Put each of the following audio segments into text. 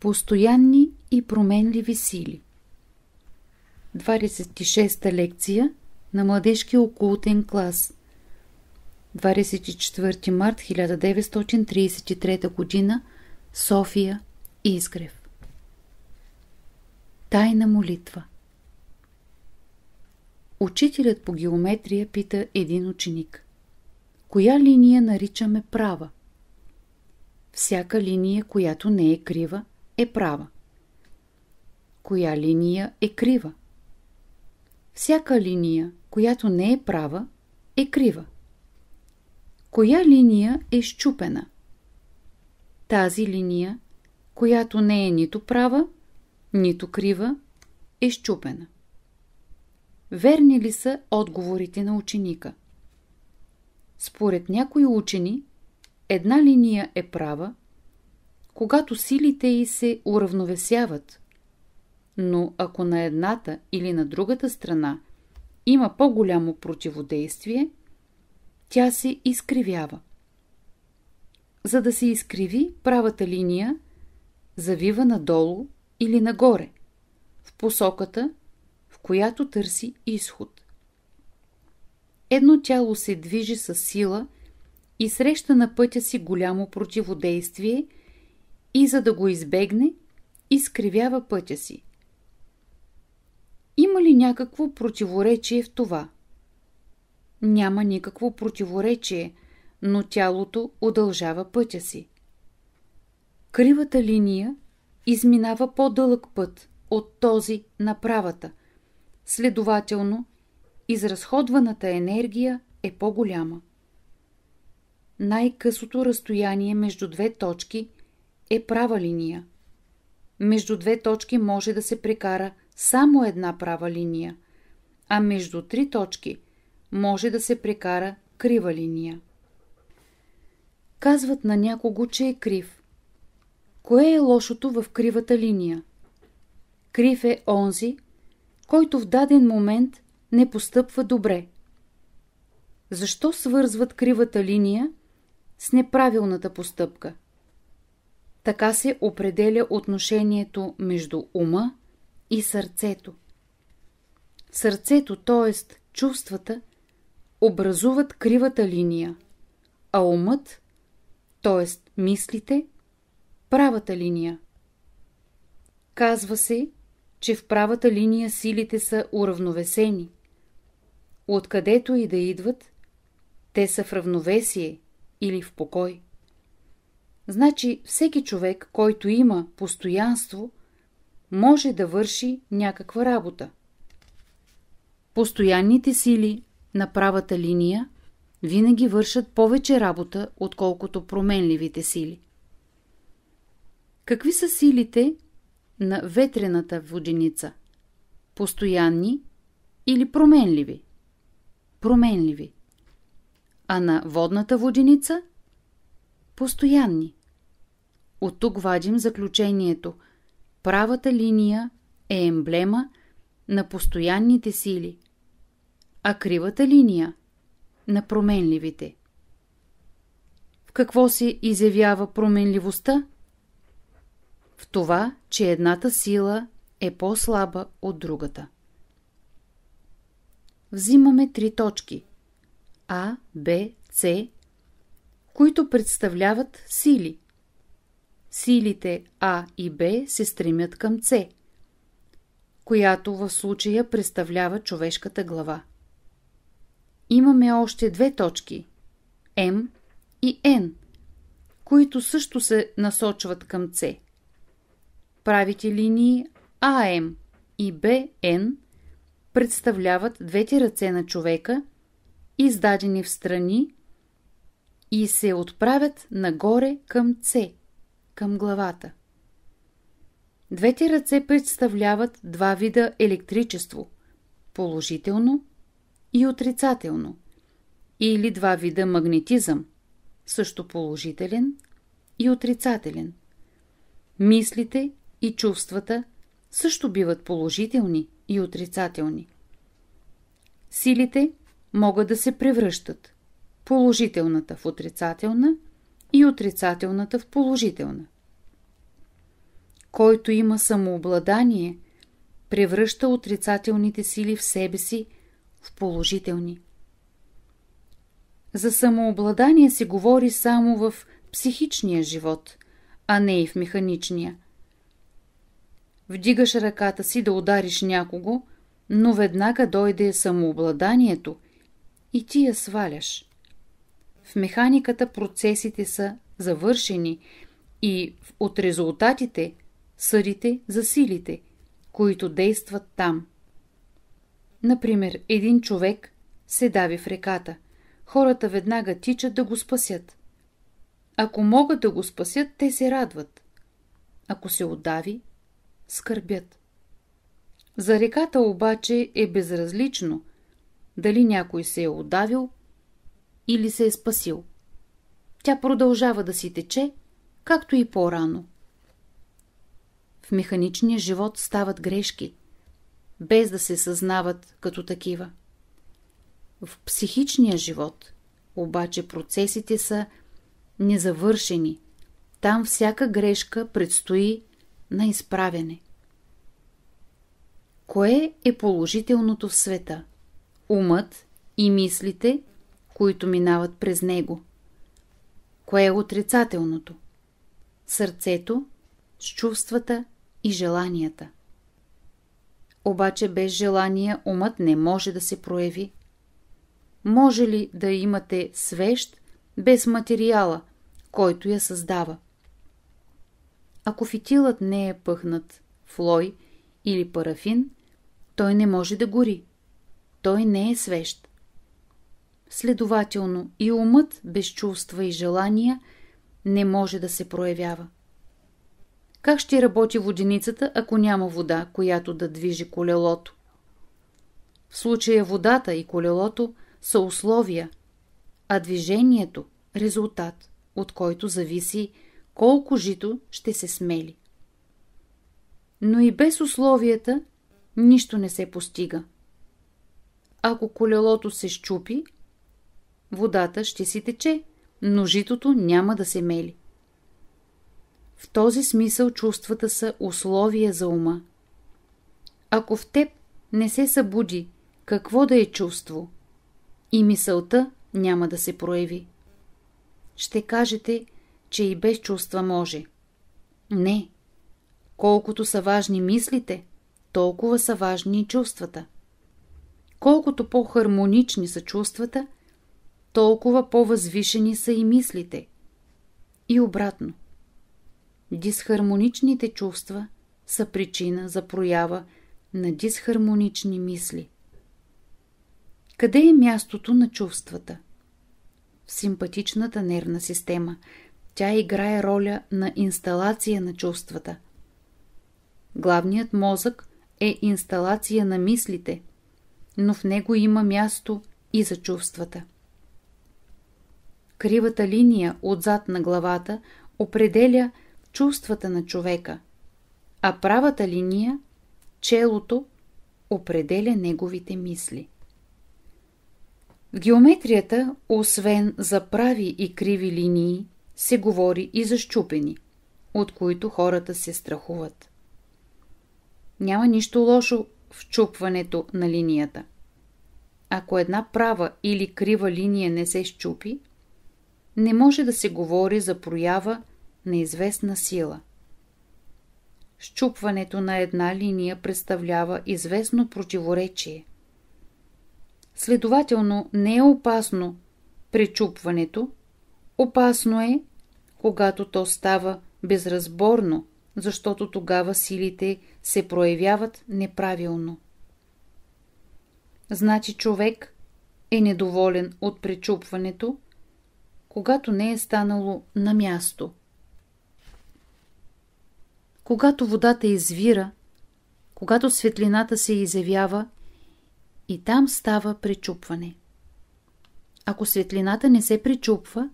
Постоянни и променливи сили. 26-та лекция на младежки окултен клас. 24 март 1933 г. София, Изгрев. Тайна молитва. Учителят по геометрия пита един ученик. Коя линия наричаме права? Всяка линия, която не е крива – е права. Коя линия е крива? Всяка линия, която не е права, е крива. Коя линия е щупена? Тази линия, която не е нито права, нито крива, е щупена. Верни ли са отговорите на ученика? Според някои учени, една линия е права, когато силите й се уравновесяват. Но ако на едната или на другата страна има по-голямо противодействие, тя се изкривява. За да се изкриви правата линия, завива надолу или нагоре, в посоката, в която търси изход. Едно тяло се движи с сила и среща на пътя си голямо противодействие – и за да го избегне, изкривява пътя си. Има ли някакво противоречие в това? Няма никакво противоречие, но тялото удължава пътя си. Кривата линия изминава по-дълъг път от този на правата. Следователно, изразходваната енергия е по-голяма. Най-късото разстояние между две точки е права линия. Между две точки може да се прекара само една права линия, а между три точки може да се прекара крива линия. Казват на някого, че е крив. Кое е лошото в кривата линия? Крив е онзи, който в даден момент не постъпва добре. Защо свързват кривата линия с неправилната постъпка? Така се определя отношението между ума и сърцето. Сърцето, т.е. чувствата, образуват кривата линия, а умът, т.е. мислите, правата линия. Казва се, че в правата линия силите са уравновесени. Откъдето и да идват, те са в равновесие или в покой. Значи всеки човек, който има постоянство, може да върши някаква работа. Постоянните сили на правата линия винаги вършат повече работа, отколкото променливите сили. Какви са силите на ветрената воденица? Постоянни или променливи? Променливи. А на водната воденица? Постоянни. От тук вадим заключението. Правата линия е емблема на постоянните сили, а кривата линия на променливите. В какво се изявява променливостта? В това, че едната сила е по-слаба от другата. Взимаме три точки – А, Б, С, които представляват сили – силите А и Б се стремят към С, която в случая представлява човешката глава. Имаме още две точки – М и Н, които също се насочват към С. Правите линии АМ и БН представляват двете ръце на човека, издадени в страни и се отправят нагоре към С към главата. Двете ръце представляват два вида електричество – положително и отрицателно, или два вида магнетизъм – също положителен и отрицателен. Мислите и чувствата също биват положителни и отрицателни. Силите могат да се превръщат – положителната в отрицателна – и отрицателната в положителна. Който има самообладание, превръща отрицателните сили в себе си в положителни. За самообладание се говори само в психичния живот, а не и в механичния. Вдигаш ръката си да удариш някого, но веднага дойде самообладанието и ти я сваляш в механиката процесите са завършени и от резултатите съдите за силите, които действат там. Например, един човек се дави в реката. Хората веднага тичат да го спасят. Ако могат да го спасят, те се радват. Ако се отдави, скърбят. За реката обаче е безразлично дали някой се е отдавил или се е спасил. Тя продължава да си тече, както и по-рано. В механичния живот стават грешки, без да се съзнават като такива. В психичния живот обаче процесите са незавършени. Там всяка грешка предстои на изправене. Кое е положителното в света? Умът и мислите – които минават през него. Кое е отрицателното? Сърцето, с чувствата и желанията. Обаче без желания умът не може да се прояви. Може ли да имате свещ без материала, който я създава? Ако фитилът не е пъхнат в лой или парафин, той не може да гори. Той не е свещ. Следователно и умът без чувства и желания не може да се проявява. Как ще работи воденицата, ако няма вода, която да движи колелото? В случая водата и колелото са условия, а движението – резултат, от който зависи колко жито ще се смели. Но и без условията нищо не се постига. Ако колелото се щупи, водата ще си тече, но житото няма да се мели. В този смисъл чувствата са условия за ума. Ако в теб не се събуди, какво да е чувство? И мисълта няма да се прояви. Ще кажете, че и без чувства може. Не. Колкото са важни мислите, толкова са важни и чувствата. Колкото по-хармонични са чувствата, толкова по-възвишени са и мислите. И обратно. Дисхармоничните чувства са причина за проява на дисхармонични мисли. Къде е мястото на чувствата? В симпатичната нервна система. Тя играе роля на инсталация на чувствата. Главният мозък е инсталация на мислите, но в него има място и за чувствата. Кривата линия отзад на главата определя чувствата на човека, а правата линия, челото, определя неговите мисли. В геометрията, освен за прави и криви линии, се говори и за щупени, от които хората се страхуват. Няма нищо лошо в чупването на линията. Ако една права или крива линия не се щупи, не може да се говори за проява на известна сила. Щупването на една линия представлява известно противоречие. Следователно не е опасно пречупването, опасно е, когато то става безразборно, защото тогава силите се проявяват неправилно. Значи човек е недоволен от пречупването, когато не е станало на място. Когато водата извира, когато светлината се изявява и там става пречупване. Ако светлината не се пречупва,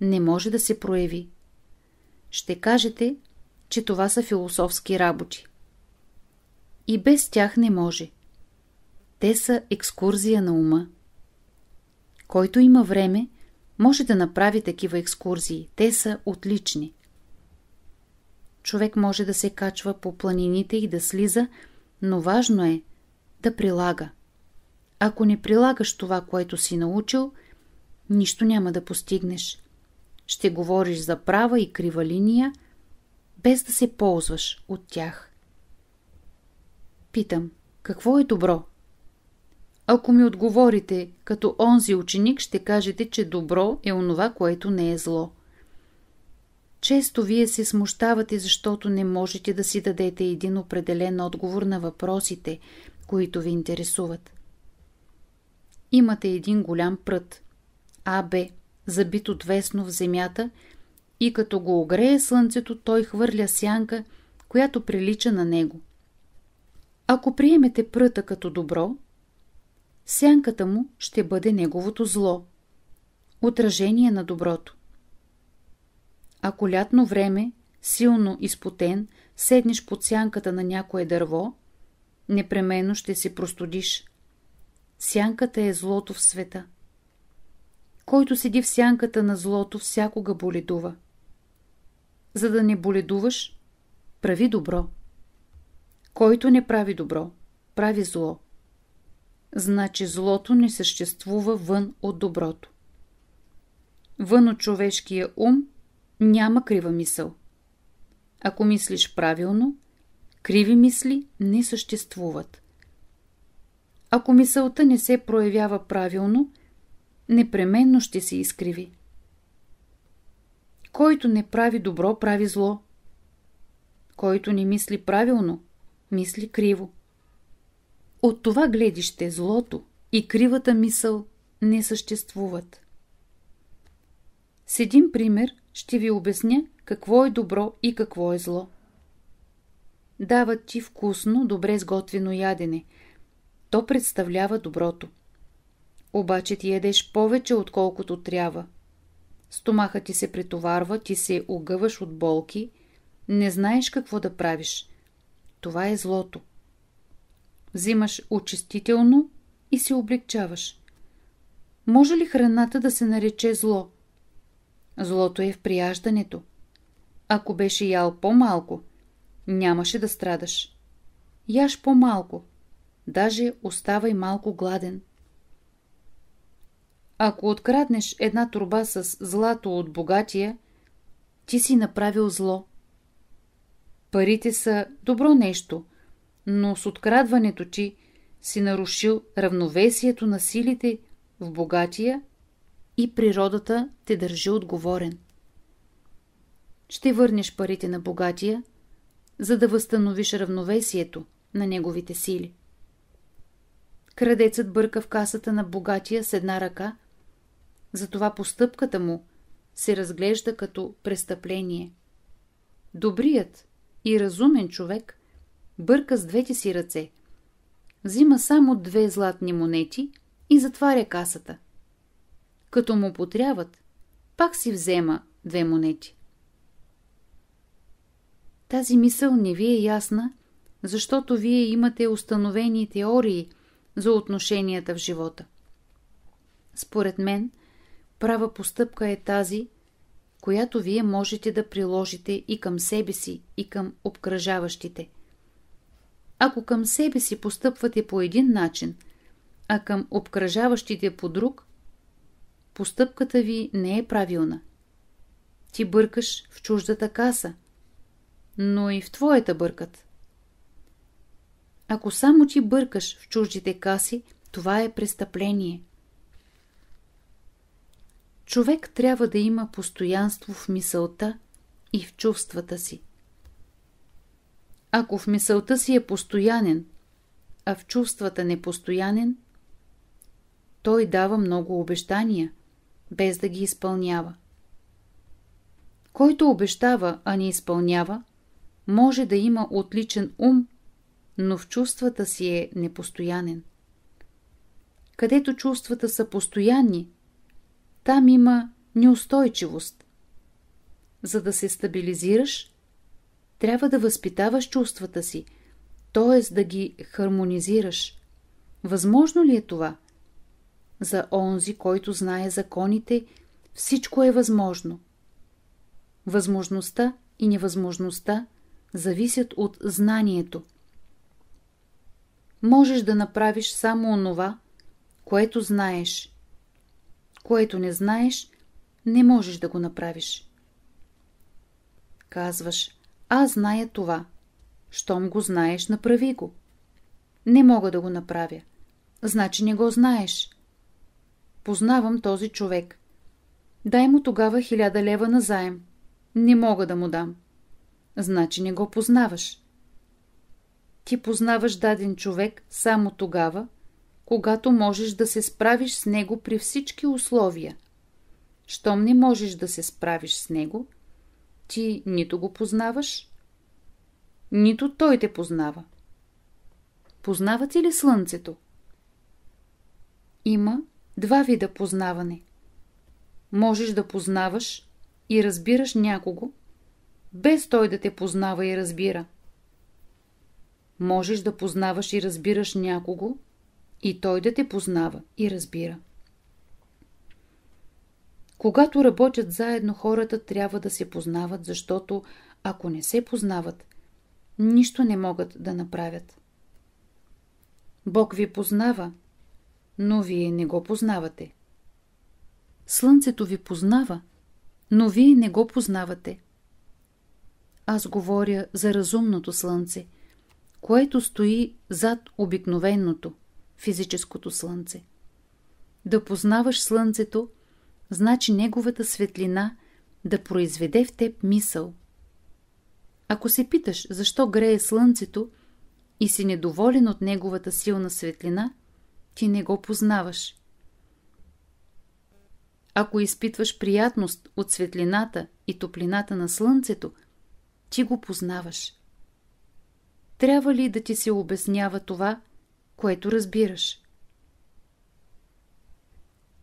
не може да се прояви. Ще кажете, че това са философски работи. И без тях не може. Те са екскурзия на ума. Който има време, може да направи такива екскурзии. Те са отлични. Човек може да се качва по планините и да слиза, но важно е да прилага. Ако не прилагаш това, което си научил, нищо няма да постигнеш. Ще говориш за права и крива линия, без да се ползваш от тях. Питам, какво е добро? Ако ми отговорите, като онзи ученик, ще кажете, че добро е онова, което не е зло. Често вие се смущавате, защото не можете да си дадете един определен отговор на въпросите, които ви интересуват. Имате един голям прът, АБ, забит отвесно в земята и като го огрее слънцето, той хвърля сянка, която прилича на него. Ако приемете пръта като добро, сянката му ще бъде неговото зло. Отражение на доброто. Ако лятно време, силно изпотен, седнеш под сянката на някое дърво, непременно ще се простудиш. Сянката е злото в света. Който седи в сянката на злото, всякога боледува. За да не боледуваш, прави добро. Който не прави добро, прави зло значи злото не съществува вън от доброто. Вън от човешкия ум няма крива мисъл. Ако мислиш правилно, криви мисли не съществуват. Ако мисълта не се проявява правилно, непременно ще се изкриви. Който не прави добро, прави зло. Който не мисли правилно, мисли криво. От това гледище злото и кривата мисъл не съществуват. С един пример ще ви обясня какво е добро и какво е зло. Дават ти вкусно, добре сготвено ядене. То представлява доброто. Обаче ти ядеш повече, отколкото трябва. Стомаха ти се претоварва, ти се огъваш от болки, не знаеш какво да правиш. Това е злото. Взимаш очистително и се облегчаваш. Може ли храната да се нарече зло? Злото е в прияждането. Ако беше ял по-малко, нямаше да страдаш. Яш по-малко. Даже оставай малко гладен. Ако откраднеш една турба с злато от богатия, ти си направил зло. Парите са добро нещо – но с открадването ти си нарушил равновесието на силите в богатия и природата те държи отговорен. Ще върнеш парите на богатия, за да възстановиш равновесието на неговите сили. Крадецът бърка в касата на богатия с една ръка, затова постъпката му се разглежда като престъпление. Добрият и разумен човек бърка с двете си ръце. Взима само две златни монети и затваря касата. Като му потряват, пак си взема две монети. Тази мисъл не ви е ясна, защото вие имате установени теории за отношенията в живота. Според мен, права постъпка е тази, която вие можете да приложите и към себе си, и към обкръжаващите – ако към себе си постъпвате по един начин, а към обкръжаващите по друг, постъпката ви не е правилна. Ти бъркаш в чуждата каса, но и в твоята бъркат. Ако само ти бъркаш в чуждите каси, това е престъпление. Човек трябва да има постоянство в мисълта и в чувствата си. Ако в мисълта си е постоянен, а в чувствата непостоянен, той дава много обещания, без да ги изпълнява. Който обещава, а не изпълнява, може да има отличен ум, но в чувствата си е непостоянен. Където чувствата са постоянни, там има неустойчивост. За да се стабилизираш, трябва да възпитаваш чувствата си, т.е. да ги хармонизираш. Възможно ли е това? За онзи, който знае законите, всичко е възможно. Възможността и невъзможността зависят от знанието. Можеш да направиш само онова, което знаеш. Което не знаеш, не можеш да го направиш. Казваш, аз зная това. Щом го знаеш, направи го. Не мога да го направя. Значи не го знаеш. Познавам този човек. Дай му тогава хиляда лева на заем. Не мога да му дам. Значи не го познаваш. Ти познаваш даден човек само тогава, когато можеш да се справиш с него при всички условия. Щом не можеш да се справиш с него – ти нито го познаваш, нито той те познава. Познавате ли слънцето? Има два вида познаване. Можеш да познаваш и разбираш някого, без той да те познава и разбира. Можеш да познаваш и разбираш някого, и той да те познава и разбира. Когато работят заедно, хората трябва да се познават, защото ако не се познават, нищо не могат да направят. Бог ви познава, но вие не го познавате. Слънцето ви познава, но вие не го познавате. Аз говоря за разумното слънце, което стои зад обикновеното, физическото слънце. Да познаваш слънцето – значи неговата светлина да произведе в теб мисъл. Ако се питаш защо грее слънцето и си недоволен от неговата силна светлина, ти не го познаваш. Ако изпитваш приятност от светлината и топлината на слънцето, ти го познаваш. Трябва ли да ти се обяснява това, което разбираш?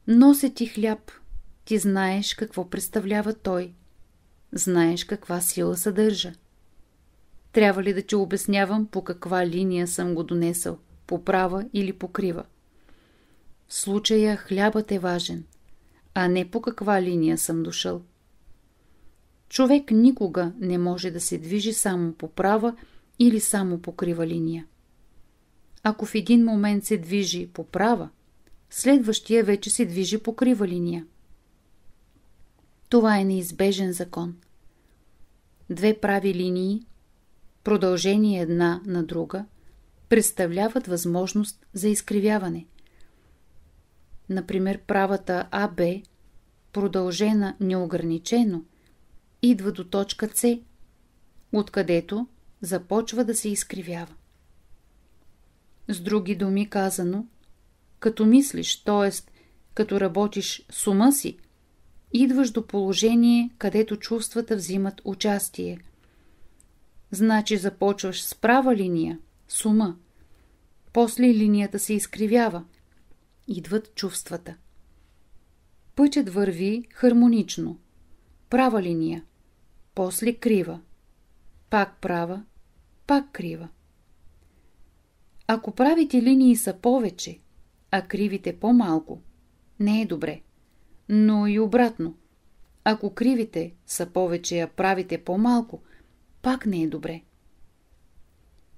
Нося ти хляб – ти знаеш какво представлява той. Знаеш каква сила съдържа. Трябва ли да ти обяснявам по каква линия съм го донесъл? По права или по крива? В случая хлябът е важен, а не по каква линия съм дошъл. Човек никога не може да се движи само по права или само по крива линия. Ако в един момент се движи по права, следващия вече се движи по крива линия. Това е неизбежен закон. Две прави линии, продължение една на друга, представляват възможност за изкривяване. Например, правата АБ, продължена неограничено, идва до точка С, откъдето започва да се изкривява. С други думи казано, като мислиш, т.е. като работиш с ума си, идваш до положение, където чувствата взимат участие. Значи започваш с права линия, с ума. После линията се изкривява. Идват чувствата. Пътят върви хармонично. Права линия. После крива. Пак права. Пак крива. Ако правите линии са повече, а кривите по-малко, не е добре но и обратно. Ако кривите са повече, а правите по-малко, пак не е добре.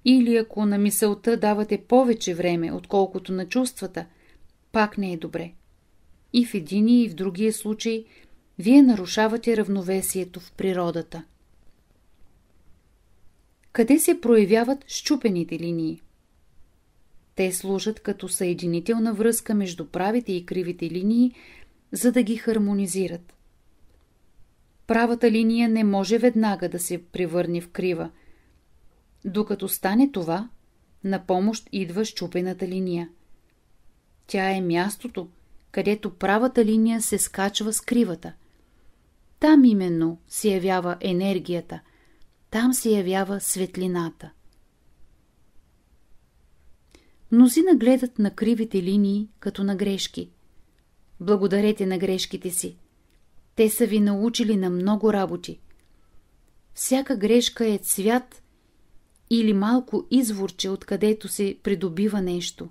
Или ако на мисълта давате повече време, отколкото на чувствата, пак не е добре. И в един и в другия случай вие нарушавате равновесието в природата. Къде се проявяват щупените линии? Те служат като съединителна връзка между правите и кривите линии, за да ги хармонизират. Правата линия не може веднага да се превърне в крива. Докато стане това, на помощ идва щупената линия. Тя е мястото, където правата линия се скачва с кривата. Там именно се явява енергията, там се явява светлината. Мнозина гледат на кривите линии като на грешки – Благодарете на грешките си. Те са ви научили на много работи. Всяка грешка е цвят или малко изворче, откъдето се придобива нещо.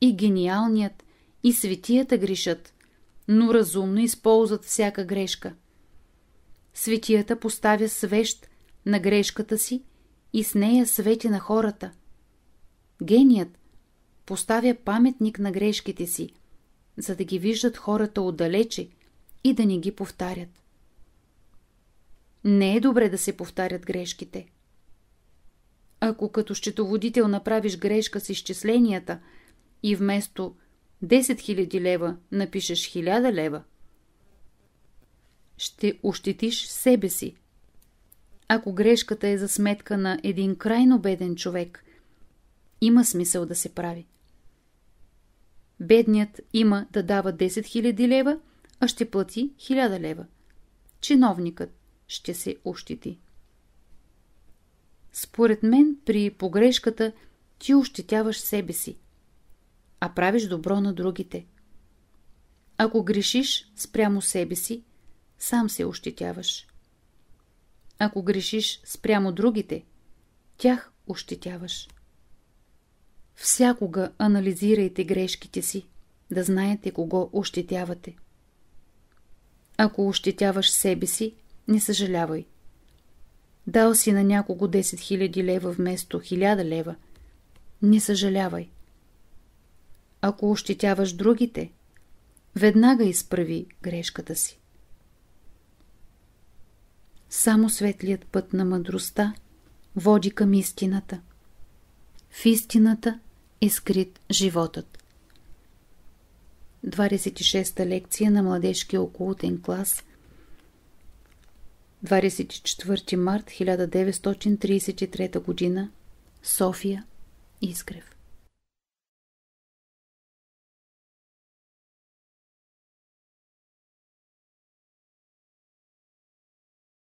И гениалният, и светията грешат, но разумно използват всяка грешка. Светията поставя свещ на грешката си и с нея свети на хората. Геният поставя паметник на грешките си – за да ги виждат хората отдалече и да не ги повтарят. Не е добре да се повтарят грешките. Ако като счетоводител направиш грешка с изчисленията и вместо 10 000 лева напишеш 1000 лева, ще ощетиш себе си. Ако грешката е за сметка на един крайно беден човек, има смисъл да се прави. Бедният има да дава 10 000 лева, а ще плати 1000 лева. Чиновникът ще се ощети. Според мен при погрешката ти ощетяваш себе си, а правиш добро на другите. Ако грешиш спрямо себе си, сам се ощетяваш. Ако грешиш спрямо другите, тях ощетяваш. Всякога анализирайте грешките си, да знаете кого ощетявате. Ако ощетяваш себе си, не съжалявай. Дал си на някого 10 000 лева вместо 1000 лева. Не съжалявай. Ако ощетяваш другите, веднага изправи грешката си. Само светлият път на мъдростта води към истината. В истината е скрит животът. 26-та лекция на младежкия окултен клас 24 март 1933 г. София Изгрев